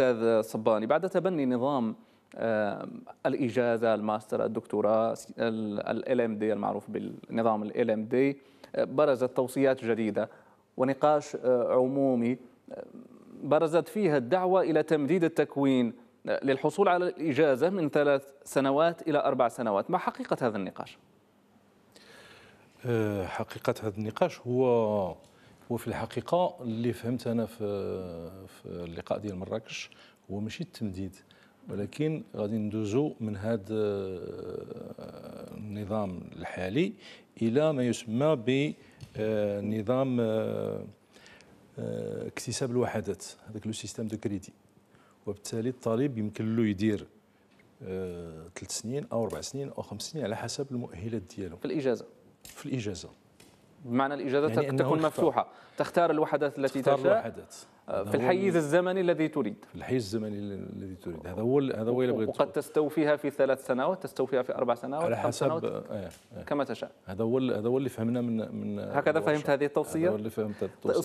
أستاذ صباني بعد تبني نظام الإجازة الماستر الدكتوراه ال ام دي المعروف بالنظام ال ام دي برزت توصيات جديدة ونقاش آه، عمومي برزت فيها الدعوة إلى تمديد التكوين آه، للحصول على الإجازة من ثلاث سنوات إلى أربع سنوات ما حقيقة هذا النقاش؟ آه، حقيقة هذا النقاش هو وفي الحقيقه اللي فهمت انا في, في اللقاء ديال مراكش هو ماشي التمديد ولكن غادي ندوزو من هذا آه، النظام الحالي الى ما يسمى بنظام آه، آه، اكتساب الوحدات هذاك لو سيستيم دو كريدي وبالتالي الطالب يمكن له يدير ثلاث سنين او اربع سنين او خمس سنين على حسب المؤهلات ديالو في الاجازه في الاجازه بمعنى الاجازات يعني تكون مفتوحة تختار الوحدات التي تختار تشاء الوحدات. آه، في الحيز الزمني الذي تريد في الحيز الزمني الذي تريد هذا هو هذا هو اللي وقد تستوفيها في ثلاث سنوات تستوفيها في اربع سنوات على حسب سنوات آه،, آه آه كما تشاء هذا هو هذا هو اللي فهمنا من من هكذا فهمت هذه التوصيه هذا هو اللي فهمت التوصيه